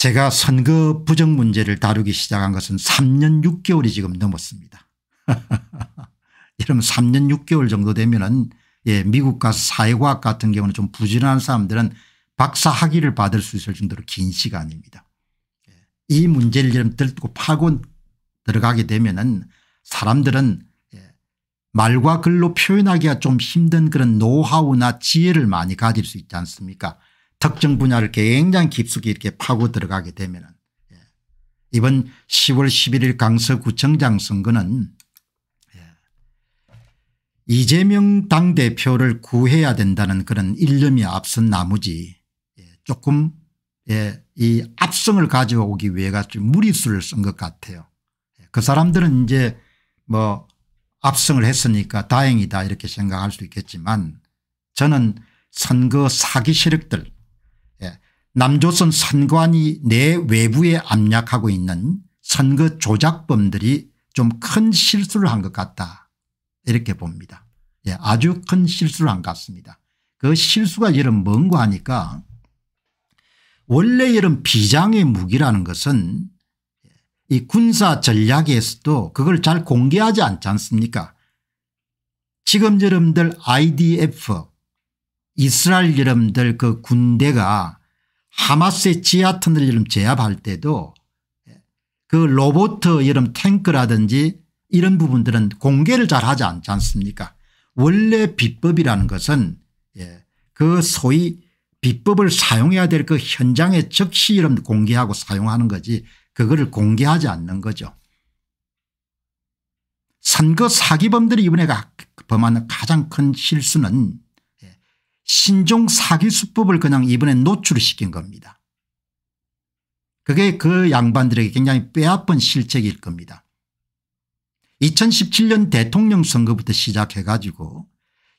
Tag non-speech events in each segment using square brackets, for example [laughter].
제가 선거 부정 문제를 다루기 시작한 것은 3년 6개월이 지금 넘었습니다. [laughs] 여러분 3년 6개월 정도 되면은 예, 미국과 사회과학 같은 경우는 좀 부진한 사람들은 박사 학위를 받을 수 있을 정도로 긴 시간입니다. 예, 이 문제를 좀 들고 파고 들어가게 되면은 사람들은 예, 말과 글로 표현하기가 좀 힘든 그런 노하우나 지혜를 많이 가질 수 있지 않습니까 특정 분야를 굉장히 깊숙이 이렇게 파고 들어가게 되면 예. 이번 10월 11일 강서구청장 선거는 예. 이재명 당대표를 구해야 된다는 그런 일념이 앞선 나머지 예, 조금 예, 이 압승을 가져오기 위해 가지고 무리수를 쓴 것 같아요. 그 사람들은 이제 뭐 압승을 했으니까 다행이다 이렇게 생각할 수 있겠지만 저는 선거 사기 세력들 남조선 선관위 내 외부에 압력하고 있는 선거 조작범들이 좀 큰 실수를 한 것 같다 이렇게 봅니다. 예, 아주 큰 실수를 한 것 같습니다. 그 실수가 이런 뭔가 하니까 원래 이런 비장의 무기라는 것은 이 군사 전략에서도 그걸 잘 공개하지 않지 않습니까 지금 여러분들 IDF 이스라엘 여러분들 그 군대가 하마스의 지하터널 이름 제압할 때도 그로트 이름 탱크라든지 이런 부분들은 공개를 잘 하지 않지 않습니까 원래 비법이라는 것은 예, 그 소위 비법을 사용해야 될 그 현장에 즉시 이름 공개하고 사용하는 거지 그거를 공개하지 않는 거죠. 선거 사기범들이 이번에 범하는 가장 큰 실수는 신종 사기 수법을 그냥 이번에 노출시킨 겁니다. 그게 그 양반들에게 굉장히 빼앗은 실책일 겁니다. 2017년 대통령 선거부터 시작해 가지고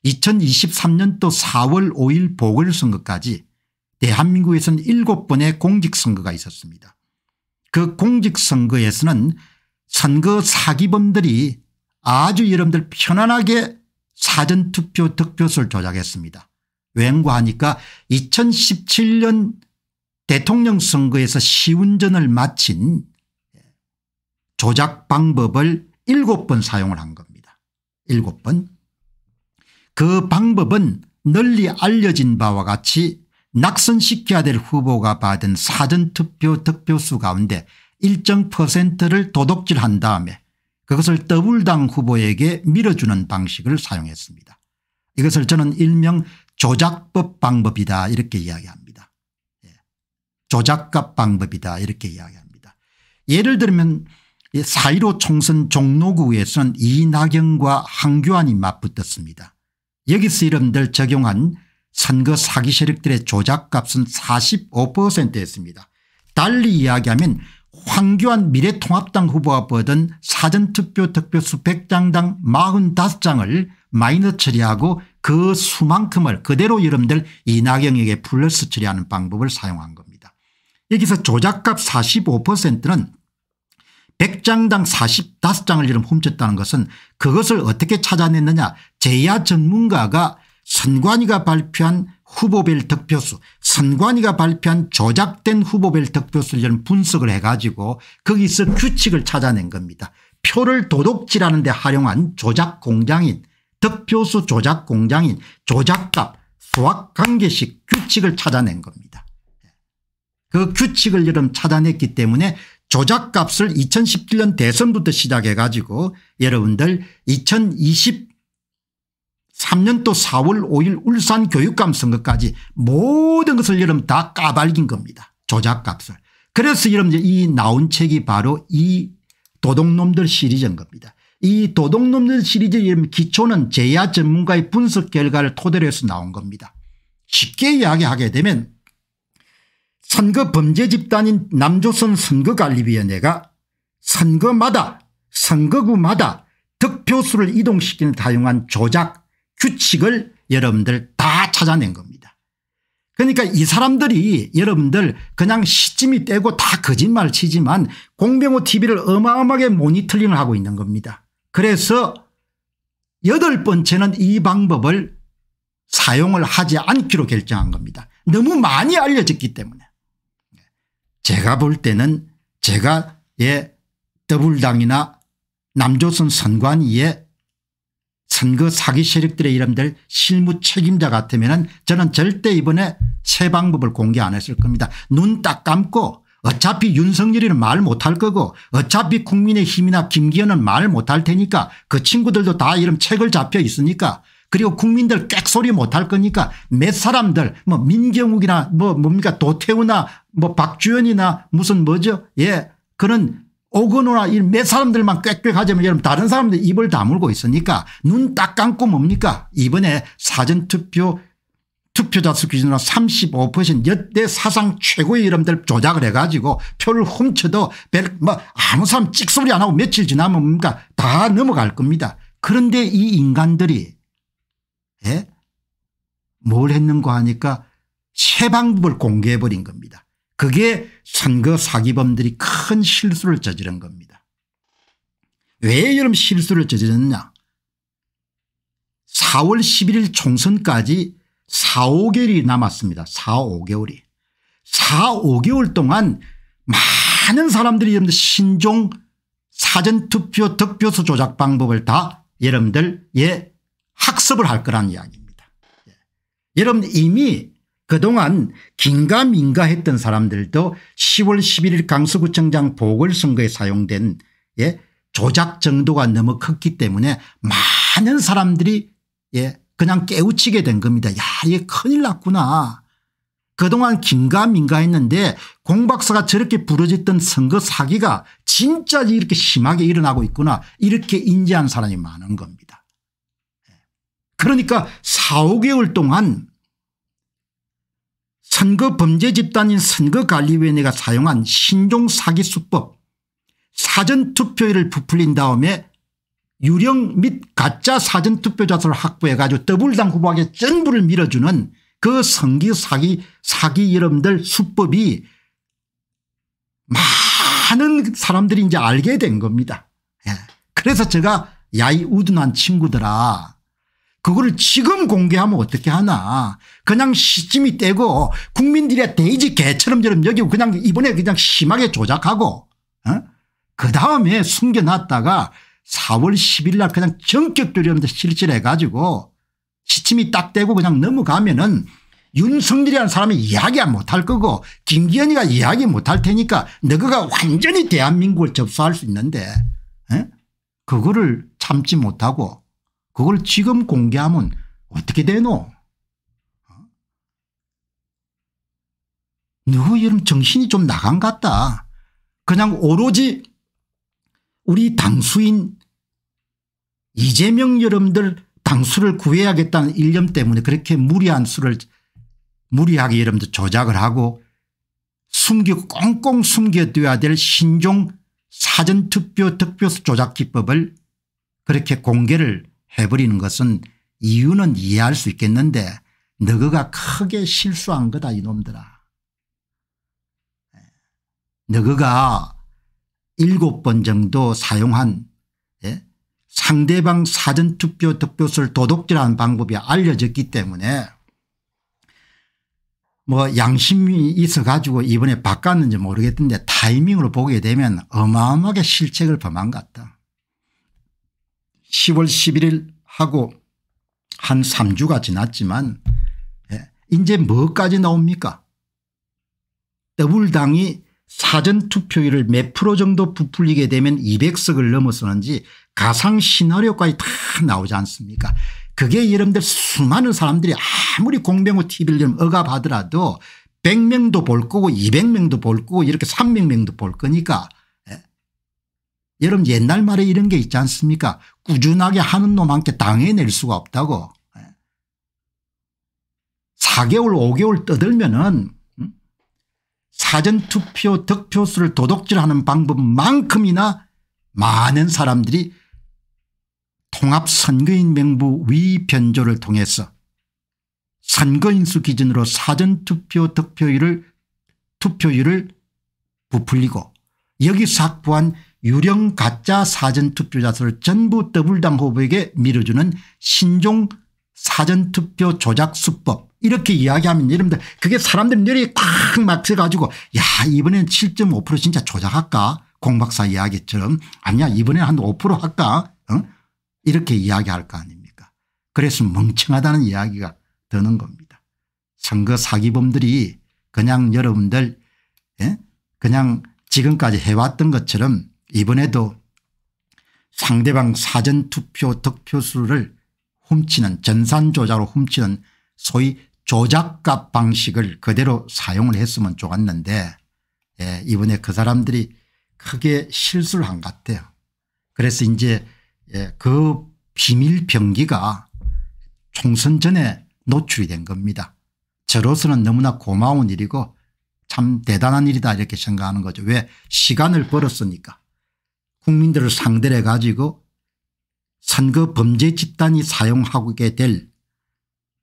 2023년도 4월 5일 보궐선거까지 대한민국에서는 7번의 공직선거가 있었습니다. 그 공직선거에서는 선거 사기범들이 아주 여러분들 편안하게 사전투표 득표수를 조작했습니다. 횡구하니까 2017년 대통령 선거에서 시운전을 마친 조작 방법을 7번 사용을 한 겁니다. 7번. 그 방법은 널리 알려진 바와 같이 낙선시켜야 될 후보가 받은 사전투표 득표수 가운데 일정 퍼센트를 도둑질한 다음에 그것을 더블당 후보에게 밀어주는 방식을 사용했습니다. 이것을 저는 일명 조작법 방법이다 이렇게 이야기합니다. 예. 조작값 방법이다 이렇게 이야기합니다. 예를 들면 사1 5 총선 종로구에서는 이낙연과 황교안이 맞붙었습니다. 여기서 이름들 적용한 선거 사기 세력들의 조작값은 45%였습니다. 달리 이야기하면 황교안 미래통합당 후보가 얻은 사전투표 특표수 100장당 45장을 마이너 처리하고 그 수만큼을 그대로 여러분들 이낙연에게 플러스 처리하는 방법을 사용한 겁니다. 여기서 조작값 45%는 100장당 45장을 이름 훔쳤다는 것은 그것을 어떻게 찾아냈느냐 제야 전문가가 선관위가 발표한 후보별 득표수 선관위가 발표한 조작된 후보별 득표수를 분석을 해가지고 거기서 규칙을 찾아낸 겁니다. 표를 도둑질하는 데 활용한 조작 공장인 득표수 조작 공장인 조작값 수학관계식 규칙을 찾아낸 겁니다. 그 규칙을 여름 찾아냈기 때문에 조작값을 2017년 대선부터 시작해 가지고 여러분들 2023년도 4월 5일 울산 교육감 선거까지 모든 것을 여러분 다 까발긴 겁니다. 조작값을. 그래서 여러분 이 나온 책이 바로 이 도둑놈들 시리즈인 겁니다. 이 도둑놈들 시리즈 의 기초는 제야 전문가의 분석 결과를 토대로 해서 나온 겁니다. 쉽게 이야기하게 되면 선거 범죄 집단인 남조선 선거관리위원회가 선거마다 선거구마다 득표수를 이동시키는 다양한 조작 규칙을 여러분들 다 찾아낸 겁니다. 그러니까 이 사람들이 여러분들 그냥 시침이 떼고 다 거짓말 치지만 공병호 tv를 어마어마하게 모니터링을 하고 있는 겁니다. 그래서 여덟 번째는 이 방법을 사용을 하지 않기로 결정한 겁니다. 너무 많이 알려졌기 때문에. 제가 볼 때는 제가 예 더불당이나 남조선 선관위의 선거 사기 세력들의 이름들 실무 책임자 같으면 저는 절대 이번에 새 방법을 공개 안 했을 겁니다. 눈 딱 감고 어차피 윤석열이는 말 못할 거고 어차피 국민의힘이나 김기현은 말 못할 테니까 그 친구들도 다 이런 책을 잡혀 있으니까 그리고 국민들 꽥소리 못 할 거니까 몇 사람들 뭐 민경욱이나 뭐 뭡니까 도태우나 뭐 박주현이나 무슨 뭐죠 예 그런 오건우나 이몇 사람들만 꽥꽥하자면 여러분 다른 사람들 입을 다물고 있으니까 눈 딱 감고 뭡니까 이번에 사전투표 투표자 수 기준으로 35% 역대 사상 최고의 이름들 조작을 해가지고 표를 훔쳐도 별, 뭐 아무 사람 찍소리 안 하고 며칠 지나면 뭡니까 다 넘어갈 겁니다. 그런데 이 인간들이 예? 뭘 했는가 하니까 새 방법을 공개해버린 겁니다. 그게 선거 사기범들이 큰 실수를 저지른 겁니다. 왜 이런 실수를 저지렀느냐 4월 11일 총선까지 4, 5개월이 남았습니다. 4, 5개월이. 4, 5개월 동안 많은 사람들이 여러분들 신종 사전투표 득표수 조작 방법을 다 여러분들 예 학습을 할 거란 이야기입니다. 예. 여러분 이미 그동안 긴가민가 했던 사람들도 10월 11일 강서구청장 보궐선거에 사용된 예 조작 정도가 너무 컸기 때문에 많은 사람들이 예 그냥 깨우치게 된 겁니다. 야 이게 큰일 났구나. 그동안 긴가민가 했는데 공박사가 저렇게 부르짖던 선거 사기가 진짜 이렇게 심하게 일어나고 있구나 이렇게 인지한 사람이 많은 겁니다. 예. 그러니까 4, 5개월 동안 선거 범죄 집단인 선거관리위원회가 사용한 신종 사기 수법 사전투표율을 부풀린 다음에 유령 및 가짜 사전투표자수를 확보해 가지고 더불당 후보에게 전부를 밀어주는 그 성기 사기 사기 여러분들 수법이 많은 사람들이 이제 알게 된 겁니다. 예. 그래서 제가 야이 우둔한 친구들아 그거를 지금 공개하면 어떻게 하나 그냥 시침이 떼고 국민들의 데이지 개처럼 저럼 여기고 그냥 이번에 그냥 심하게 조작하고 어? 그다음에 숨겨놨다가 4월 10일 날 그냥 전격적으로 실질해 가지고 시침이 딱 되고 그냥 넘어가면은 윤석열이라는 사람이 이야기 못할 거고 김기현이가 이야기 못할 테니까 너가 완전히 대한민국을 접수할 수 있는데 에? 그거를 참지 못하고 그걸 지금 공개하면 어떻게 되노 누구 어? 이름 정신이 좀 나간 같다 그냥 오로지 우리 당수인 이재명 여러분들 당수를 구해야겠다는 일념 때문에 그렇게 무리한 수를 무리하게 여러분들 조작을 하고 숨기고 꽁꽁 숨겨둬야 될 신종 사전투표 득표수 조작 기법을 그렇게 공개를 해버리는 것은 이유는 이해할 수 있겠는데 너그가 크게 실수한 거다 이놈들아. 네. 너그가 7번 정도 사용한 예? 상대방 사전투표 득표수를 도둑질하는 방법이 알려졌기 때문에 뭐 양심이 있어 가지고 이번에 바꿨는지 모르겠는데 타이밍으로 보게 되면 어마어마하게 실책을 범한 것 같다. 10월 11일 하고 한 3주가 지났지만 예, 이제 뭐까지 나옵니까 더불당이 사전투표율을 몇 프로 정도 부풀리게 되면 200석을 넘어서는지 가상 시나리오까지 다 나오지 않습니까 그게 여러분들 수많은 사람들이 아무리 공병호 TV를 억압하더라도 100명도 볼 거고 200명도 볼 거고 이렇게 300명도 볼 거니까 예. 여러분 옛날 말에 이런 게 있지 않습니까 꾸준하게 하는 놈한테 당해낼 수가 없다고 예. 4개월 5개월 떠들면은 사전투표 득표수를 도둑질하는 방법만큼이나 많은 사람들이 통합선거인 명부 위변조를 통해서 선거인수 기준으로 사전투표 득표율을 투표율을 부풀리고 여기서 확보한 유령 가짜 사전투표자수를 전부 더블당 후보에게 밀어주는 신종 사전투표 조작 수법 이렇게 이야기하면 여러분들 그게 사람들 열이 꽉 막혀가지고 야 이번엔 7.5% 진짜 조작할까 공박사 이야기처럼 아니야 이번엔 한 5% 할까 어? 이렇게 이야기할 거 아닙니까 그래서 멍청하다는 이야기가 드는 겁니다. 선거 사기범들이 그냥 여러분들 예? 그냥 지금까지 해왔던 것처럼 이번에도 상대방 사전투표 득표수를 훔치는 전산 조작으로 훔치는 소위 조작값 방식을 그대로 사용을 했으면 좋았는데 예, 이번에 그 사람들이 크게 실수를 한 것 같아요. 그래서 이제 예, 그 비밀 병기가 총선 전에 노출이 된 겁니다. 저로서는 너무나 고마운 일이고 참 대단한 일이다 이렇게 생각하는 거죠. 왜 시간을 벌었으니까 국민들을 상대해 가지고 선거 범죄 집단이 사용하게 될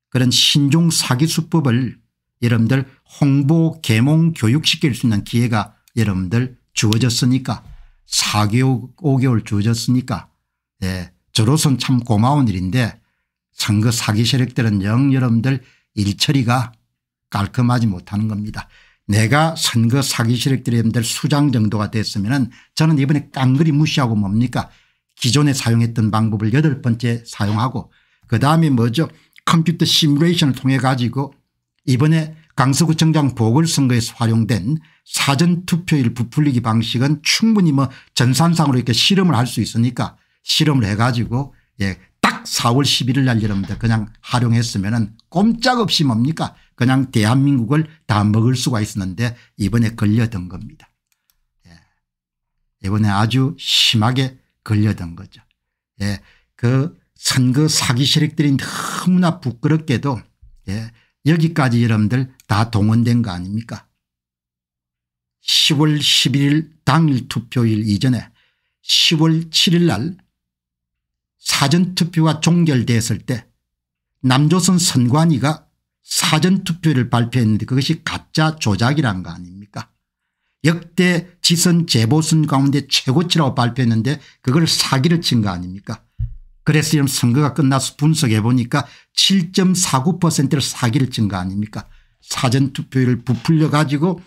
그런 신종 사기 수법을 여러분들 홍보 계몽 교육시킬 수 있는 기회가 여러분들 주어졌으니까 4개월 5개월 주어졌으니까 예, 저로선 참 고마운 일인데 선거 사기 세력들은 영 여러분들 일처리가 깔끔하지 못하는 겁니다. 내가 선거 사기 세력들이 여러분들 수장 정도가 됐으면 은 저는 이번에 깡그리 무시하고 뭡니까 기존에 사용했던 방법을 여덟 번째 사용하고 그다음에 뭐죠 컴퓨터 시뮬레이션을 통해 가지고 이번에 강서구청장 보궐선거에서 활용된 사전투표일 부풀리기 방식은 충분히 뭐 전산상으로 이렇게 실험을 할 수 있으니까 실험을 해가지고 예, 딱 4월 11일 날 여러분들 그냥 활용했으면 은 꼼짝없이 뭡니까 그냥 대한민국을 다 먹을 수가 있었는데 이번에 걸려든 겁니다. 예. 이번에 아주 심하게 걸려든 거죠. 예. 그 선거 그 사기 세력들이 너무나 부끄럽게도 예. 여기까지 여러분들 다 동원된 거 아닙니까 10월 11일 당일 투표일 이전에 10월 7일 날 사전투표가 종결됐을 때 남조선 선관위가 사전투표를 발표했는데 그것이 가짜 조작이란 거 아닙니까 역대 지선 재보선 가운데 최고치라고 발표했는데 그걸 사기를 친 거 아닙니까 그래서 지금 선거가 끝나서 분석해 보니까 7.49%를 사기를 친 거 아닙니까 사전투표율을 부풀려 가지고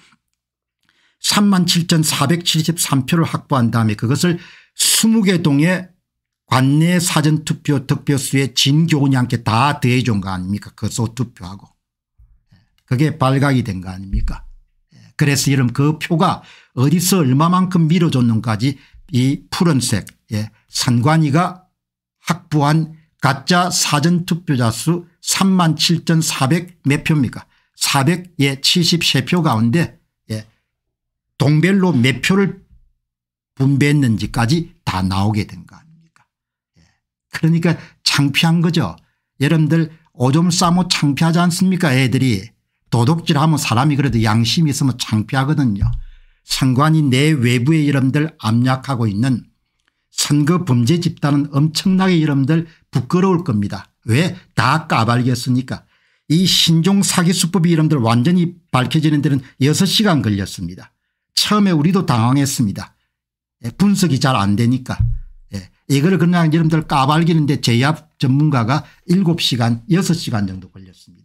37,473표를 확보한 다음에 그것을 20개 동의 관내 사전투표 득표수에 진교훈이 함께 다 더해 준거 아닙니까 그 소투표하고 예. 그게 발각이 된 거 아닙니까 그래서 이름 그 표가 어디서 얼마만큼 밀어줬는까지 이 푸른색 예. 선관위가 확보한 가짜 사전투표자 수 3만 7,400 몇 표입니까 473표 예, 가운데 예. 동별로 몇 표를 분배했는지까지 다 나오게 된 거 아닙니까 예. 그러니까 창피한 거죠. 여러분들 오줌 싸모 창피하지 않습니까 애들이 도둑질하면 사람이 그래도 양심이 있으면 창피하거든요. 상관이 내 외부의 이름들 압력하고 있는 선거 범죄 집단은 엄청나게 이름들 부끄러울 겁니다. 왜? 다 까발겠습니까? 이 신종 사기 수법이 이름들 완전히 밝혀지는 데는 6시간 걸렸습니다. 처음에 우리도 당황했습니다. 예, 분석이 잘 안 되니까. 예, 이걸 그냥 이름들 까발기는데 제약 전문가가 7시간 6시간 정도 걸렸습니다.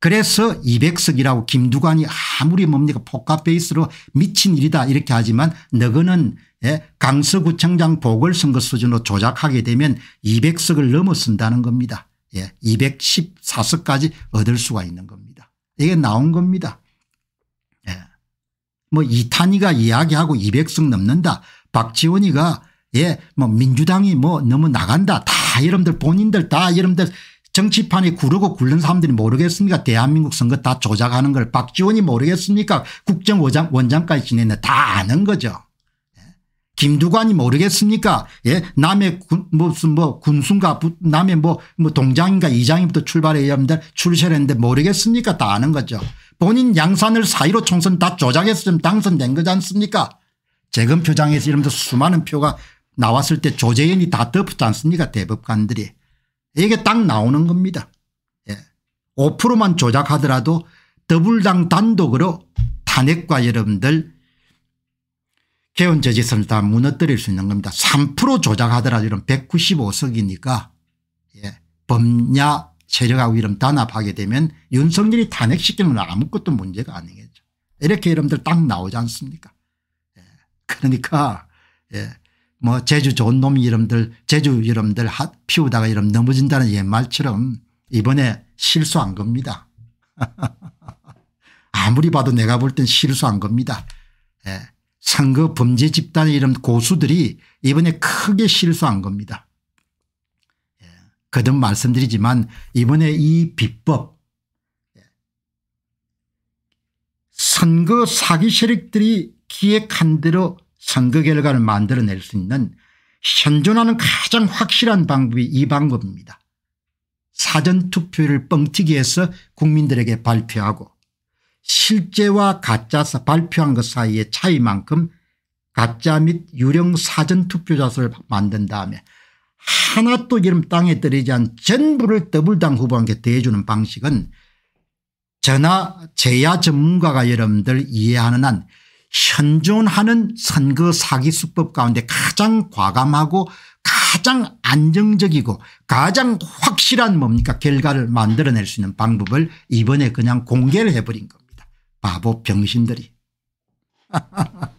그래서 200석이라고 김두관이 아무리 뭡니까 포카 페이스로 미친 일이다 이렇게 하지만 너그는 예, 강서구청장 보궐선거 수준으로 조작하게 되면 200석을 넘어선다는 겁니다. 예? 214석까지 얻을 수가 있는 겁니다. 이게 나온 겁니다. 예. 뭐 이탄희가 이야기하고 200석 넘는다. 박지원이가 예, 뭐 민주당이 뭐 너무 나간다. 다 여러분들 본인들 다 여러분들 정치판이 구르고 굴른 사람들이 모르겠습니까 대한민국 선거 다 조작하는 걸 박지원이 모르겠습니까 국정원장 원장까지 지냈네 다 아는 거죠. 예? 김두관이 모르겠습니까? 예, 남의 군, 무슨 뭐 군수인가 남의 뭐, 뭐 동장인가 이장인부터 출발해야 합니다. 출세했는데 모르겠습니까? 다 아는 거죠. 본인 양산을 사이로 총선 다 조작해서 좀 당선된 거지 않습니까? 재검표장에서 이러면서 수많은 표가 나왔을 때 조재현이 다 덮었지 않습니까? 대법관들이. 이게 딱 나오는 겁니다. 예. 5%만 조작하더라도 더불당 단독으로 탄핵과 여러분들 개헌저지선을 다 무너뜨릴 수 있는 겁니다. 3% 조작하더라도 이런 195석이니까 예. 범야 세력하고 이름 단합하게 되면 윤석열이 탄핵시키는 건 아무것도 문제가 아니겠죠. 이렇게 여러분들 딱 나오지 않습니까 예. 그러니까 예. 뭐 제주 좋은 놈 이름들 제주 이름들 피우다가 이름 넘어진다는 옛말처럼 이번에 실수한 겁니다. [laughs] 아무리 봐도 내가 볼 땐 실수한 겁니다. 예. 선거 범죄 집단의 이런 고수들이 이번에 크게 실수한 겁니다. 예. 거듭 말씀드리지만 이번에 이 비법 예. 선거 사기 세력들이 기획한 대로 선거 결과를 만들어낼 수 있는 현존하는 가장 확실한 방법이 이 방법입니다. 사전투표를 뻥튀기해서 국민들에게 발표하고 실제와 가짜 발표한 것 사이의 차이만큼 가짜 및 유령 사전투표자수를 만든 다음에 하나 또 이름 땅에 떨이지 않 전부를 더블당 후보한테 대해주는 방식은 저나 제야 전문가가 여러분들 이해하는 한 현존하는 선거 그 사기 수법 가운데 가장 과감하고 가장 안정적이고 가장 확실한 뭡니까 결과를 만들어낼 수 있는 방법을 이번에 그냥 공개를 해버린 겁니다. 바보 병신들이. [laughs]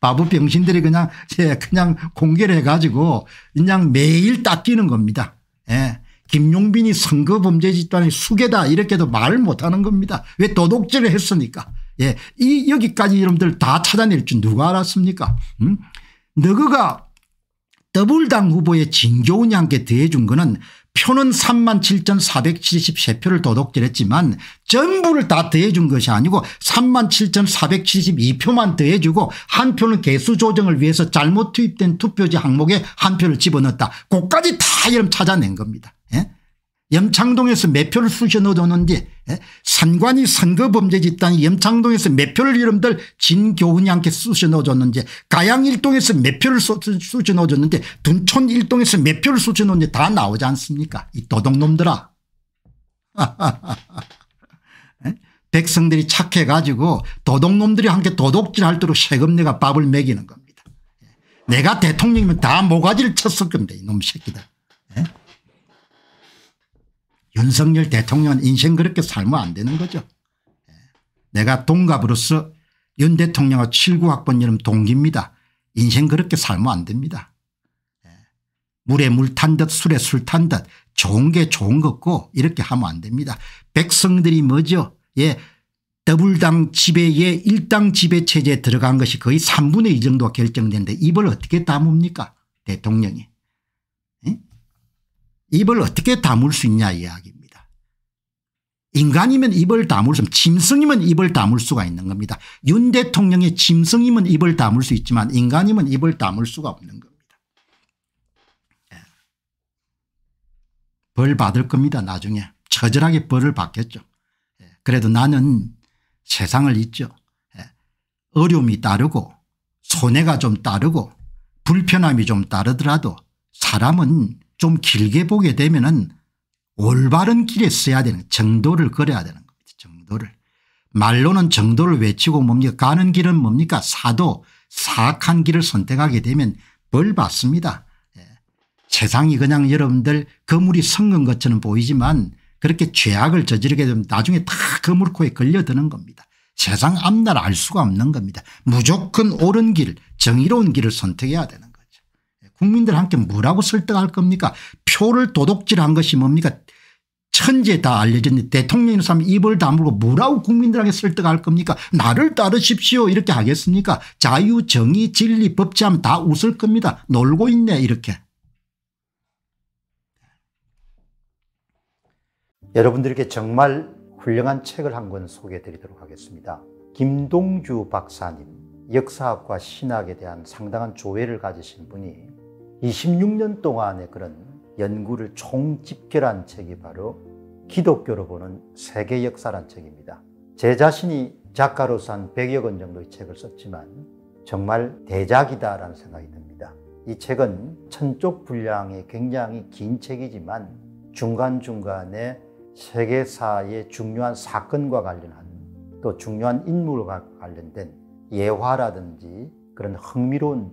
바보 병신들이 그냥 예, 그냥 공개를 해가지고 그냥 매일 닦이는 겁니다. 예. 김용빈이 선거 범죄 집단의 수계다 이렇게도 말을 못하는 겁니다. 왜도덕질을했습니까 예. 이 여기까지 여러분들 다 찾아낼 줄 누가 알았습니까? 음? 너그가 더블당 후보의 진교훈 양께 대해준 거는 표는 3 7,473표를 도둑질했지만 전부를 다 더해준 것이 아니고 3 7,472표만 더해주고 한 표는 개수 조정을 위해서 잘못 투입된 투표지 항목에 한 표를 집어넣었다. 그까지 다 이름 찾아낸 겁니다. 염창동에서 매표를 쑤셔 넣어놓는데 선관위 예? 선거범죄 집단이 염창동에서 매표를 이름들 진교훈이 함께 쑤셔 넣어줬는지 가양일동에서 매표를 쑤셔 넣어줬는지 둔촌일동에서 매표를 쑤셔 넣었는데 다 나오지 않습니까 이 도둑놈들아 [laughs] 예? 백성들이 착해 가지고 도둑놈들이 함께 도둑질할 도로 세금내가 밥을 먹이는 겁니다 예? 내가 대통령이면 다 모가지를 쳤을 겁니다 이놈 새끼들 윤석열 대통령 은 인생 그렇게 살면 안 되는 거죠. 예. 내가 동갑으로서 윤대통령은 79학번 이름 동기입니다. 인생 그렇게 살면 안 됩니다. 예. 물에 물 탄 듯 술에 술 탄 듯 좋은 게 좋은 것고 이렇게 하면 안 됩니다. 백성들이 뭐죠? 예. 더블당 지배의 일당 지배 체제에 들어간 것이 거의 3분의 2 정도가 결정되는데 입을 어떻게 담읍니까 대통령이. 입을 어떻게 다물 수 있냐 이야기입니다. 인간이면 입을 다물 수 짐승이면 입을 다물 수가 있는 겁니다. 윤 대통령의 짐승이면 입을 다물 수 있지만 인간이면 입을 다물 수가 없는 겁니다. 예. 벌 받을 겁니다 나중에 처절하게 벌을 받겠죠. 예. 그래도 나는 세상을 잊죠. 예. 어려움이 따르고 손해가 좀 따르고 불편함이 좀 따르더라도 사람은 좀 길게 보게 되면은 올바른 길에 써야 되는 정도를 걸어야 되는 겁니다. 정도를. 말로는 정도를 외치고 뭡니까 가는 길은 뭡니까 사도 사악한 길을 선택하게 되면 벌 받습니다. 예. 세상이 그냥 여러분들 거물이 섞은 것처럼 보이지만 그렇게 죄악을 저지르게 되면 나중에 다 거물코에 그 걸려드는 겁니다. 세상 앞날 알 수가 없는 겁니다. 무조건 옳은 길 정의로운 길을 선택해야 되는 국민들 함께 뭐라고 설득할 겁니까 표를 도둑질한 것이 뭡니까 천재 다 알려졌는데 대통령이 사람 입을 다물고 뭐라고 국민들에게 설득할 겁니까 나를 따르십시오 이렇게 하겠습니까 자유 정의 진리 법치하면 다 웃을 겁니다 놀고 있네 이렇게 여러분들께 정말 훌륭한 책을 한 권 소개해 드리도록 하겠습니다. 김동주 박사님 역사학과 신학에 대한 상당한 조회를 가지신 분이 26년 동안의 그런 연구를 총집결한 책이 바로 기독교로 보는 세계 역사란 책입니다. 제 자신이 작가로서 한 100여 권 정도의 책을 썼지만 정말 대작이다라는 생각이 듭니다. 이 책은 천쪽 분량의 굉장히 긴 책이지만 중간중간에 세계사의 중요한 사건과 관련한 또 중요한 인물과 관련된 예화라든지 그런 흥미로운